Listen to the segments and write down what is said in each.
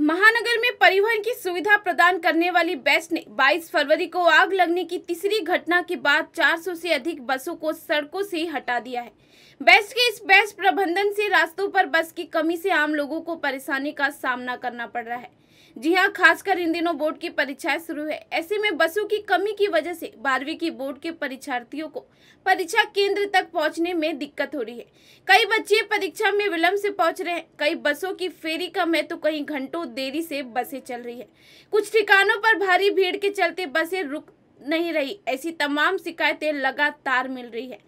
महानगर में परिवहन की सुविधा प्रदान करने वाली बेस्ट ने 22 फरवरी को आग लगने की तीसरी घटना के बाद 400 से अधिक बसों को सड़कों से हटा दिया है बेस्ट के इस बेस्ट प्रबंधन से रास्तों पर बस की कमी से आम लोगों को परेशानी का सामना करना पड़ रहा है जी हाँ खासकर इन दिनों बोर्ड की परीक्षाएं शुरू है ऐसे में बसों की कमी की वजह से बारहवीं की बोर्ड के परीक्षार्थियों को परीक्षा केंद्र तक पहुंचने में दिक्कत हो रही है कई बच्चे परीक्षा में विलम्ब से पहुंच रहे हैं कई बसों की फेरी कम है तो कहीं घंटों देरी से बसें चल रही है कुछ ठिकानों पर भारी भीड़ के चलते बसें रुक नहीं रही ऐसी तमाम शिकायतें लगातार मिल रही है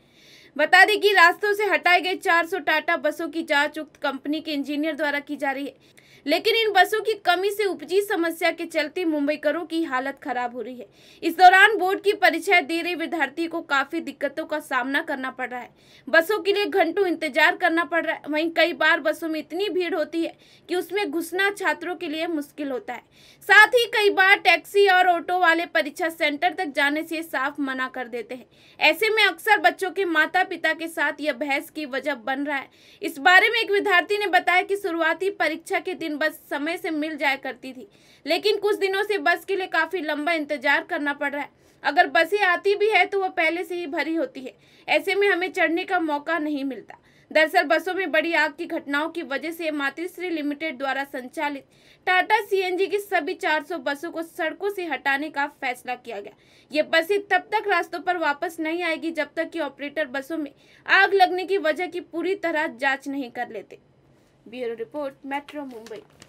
बता दें कि रास्तों से हटाए गए 400 टाटा बसों की जांच उक्त कंपनी के इंजीनियर द्वारा की जा रही है लेकिन इन बसों की कमी से उपजी समस्या के चलते मुंबईकरों की हालत खराब हो रही है इस दौरान बोर्ड की परीक्षा दे रहे विद्यार्थी को काफी दिक्कतों का सामना करना पड़ रहा है बसों के लिए घंटों इंतजार करना पड़ रहा है वहीं कई बार बसों में इतनी भीड़ होती है कि उसमें घुसना छात्रों के लिए मुश्किल होता है साथ ही कई बार टैक्सी और ऑटो वाले परीक्षा सेंटर तक जाने से साफ मना कर देते हैं ऐसे में अक्सर बच्चों के माता पिता के साथ यह बहस की वजह बन रहा है इस बारे में एक विद्यार्थी ने बताया कि शुरुआती परीक्षा के दिन बस समय से मिल जाया करती थी लेकिन कुछ दिनों से बस के लिए काफ़ी लंबा इंतजार करना पड़ रहा है अगर बसें आती भी है तो वह पहले से ही भरी होती है ऐसे में हमें चढ़ने का मौका नहीं मिलता दरअसल बसों में बड़ी आग की घटनाओं की वजह से मातृश्री लिमिटेड द्वारा संचालित टाटा सीएनजी की सभी 400 बसों को सड़कों से हटाने का फैसला किया गया ये बसें तब तक रास्तों पर वापस नहीं आएगी जब तक कि ऑपरेटर बसों में आग लगने की वजह की पूरी तरह जाँच नहीं कर लेते ब्यूरो रिपोर्ट मेट्रो मुंबई